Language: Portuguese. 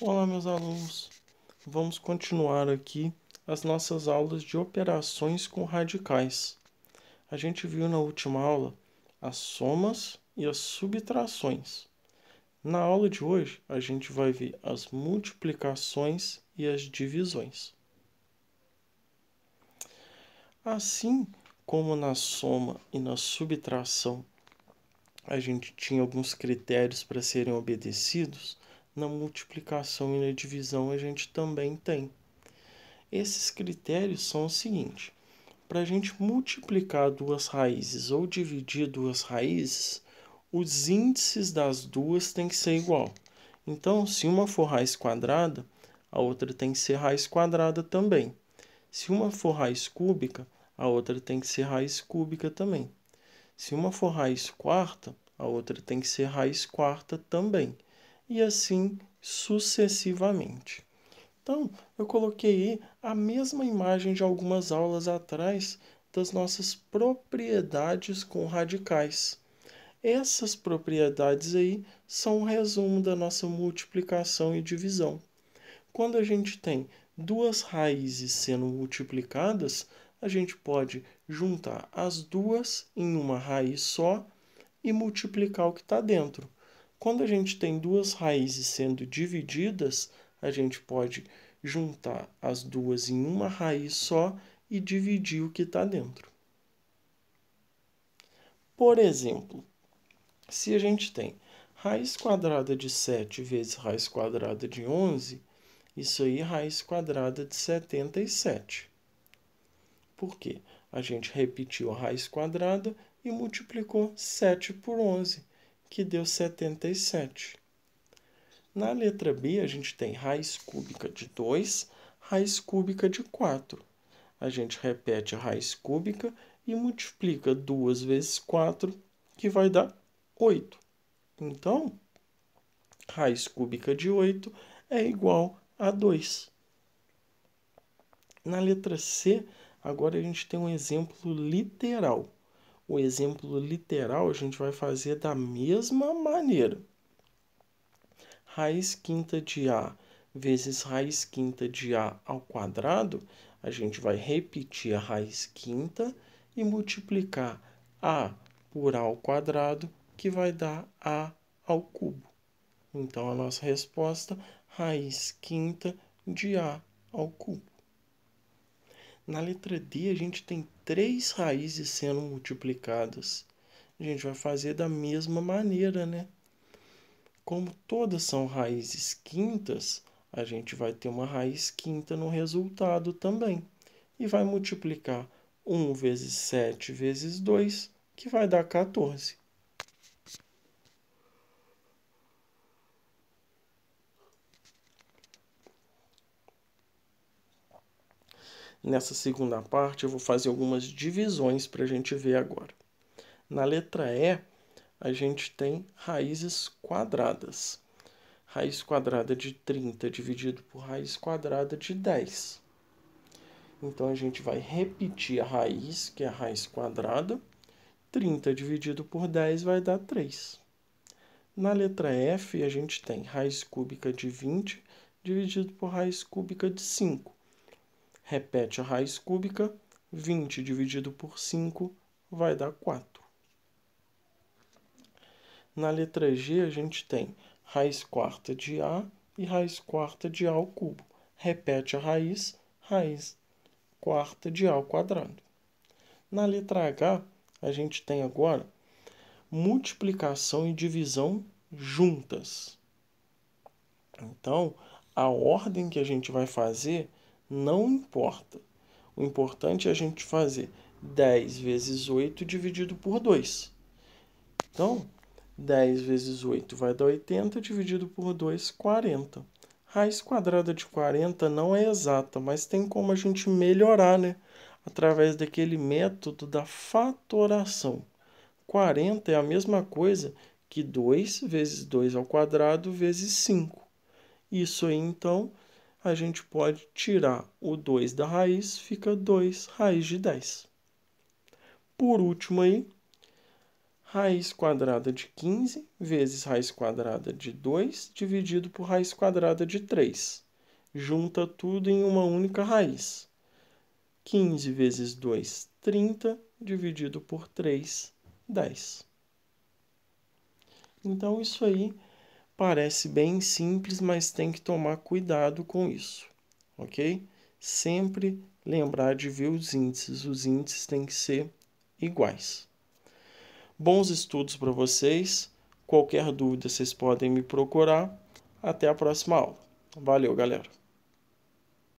Olá, meus alunos. Vamos continuar aqui as nossas aulas de operações com radicais. A gente viu na última aula as somas e as subtrações. Na aula de hoje, a gente vai ver as multiplicações e as divisões. Assim como na soma e na subtração a gente tinha alguns critérios para serem obedecidos, na multiplicação e na divisão a gente também tem. Esses critérios são o seguinte: para a gente multiplicar duas raízes ou dividir duas raízes, os índices das duas têm que ser igual. Então, se uma for raiz quadrada, a outra tem que ser raiz quadrada também. Se uma for raiz cúbica, a outra tem que ser raiz cúbica também. Se uma for raiz quarta, a outra tem que ser raiz quarta também e assim sucessivamente. Então, eu coloquei a mesma imagem de algumas aulas atrás das nossas propriedades com radicais. Essas propriedades aí são um resumo da nossa multiplicação e divisão. Quando a gente tem duas raízes sendo multiplicadas, a gente pode juntar as duas em uma raiz só e multiplicar o que está dentro. Quando a gente tem duas raízes sendo divididas, a gente pode juntar as duas em uma raiz só e dividir o que está dentro. Por exemplo, se a gente tem raiz quadrada de 7 vezes raiz quadrada de 11, isso aí é raiz quadrada de 77. Por quê? A gente repetiu a raiz quadrada e multiplicou 7 por 11 que deu 77. Na letra B, a gente tem raiz cúbica de 2, raiz cúbica de 4. A gente repete a raiz cúbica e multiplica 2 vezes 4, que vai dar 8. Então, raiz cúbica de 8 é igual a 2. Na letra C, agora a gente tem um exemplo literal o exemplo literal a gente vai fazer da mesma maneira. Raiz quinta de A vezes raiz quinta de A ao quadrado, a gente vai repetir a raiz quinta e multiplicar A por A ao quadrado, que vai dar A ao cubo. Então, a nossa resposta, raiz quinta de A ao cubo. Na letra D, a gente tem três raízes sendo multiplicadas. A gente vai fazer da mesma maneira, né? Como todas são raízes quintas, a gente vai ter uma raiz quinta no resultado também. E vai multiplicar 1 vezes 7 vezes 2, que vai dar 14. Nessa segunda parte, eu vou fazer algumas divisões para a gente ver agora. Na letra E, a gente tem raízes quadradas. Raiz quadrada de 30 dividido por raiz quadrada de 10. Então, a gente vai repetir a raiz, que é a raiz quadrada. 30 dividido por 10 vai dar 3. Na letra F, a gente tem raiz cúbica de 20 dividido por raiz cúbica de 5. Repete a raiz cúbica, 20 dividido por 5 vai dar 4. Na letra G, a gente tem raiz quarta de A e raiz quarta de A ao cubo. Repete a raiz, raiz quarta de A ao quadrado. Na letra H, a gente tem agora multiplicação e divisão juntas. Então, a ordem que a gente vai fazer não importa. O importante é a gente fazer 10 vezes 8 dividido por 2. Então, 10 vezes 8 vai dar 80, dividido por 2, 40. Raiz quadrada de 40 não é exata, mas tem como a gente melhorar, né? Através daquele método da fatoração. 40 é a mesma coisa que 2 vezes 2 ao quadrado vezes 5. Isso aí, então, a gente pode tirar o 2 da raiz, fica 2 raiz de 10. Por último aí, raiz quadrada de 15 vezes raiz quadrada de 2 dividido por raiz quadrada de 3. Junta tudo em uma única raiz. 15 vezes 2, 30, dividido por 3, 10. Então, isso aí Parece bem simples, mas tem que tomar cuidado com isso, ok? Sempre lembrar de ver os índices, os índices têm que ser iguais. Bons estudos para vocês. Qualquer dúvida, vocês podem me procurar. Até a próxima aula. Valeu, galera!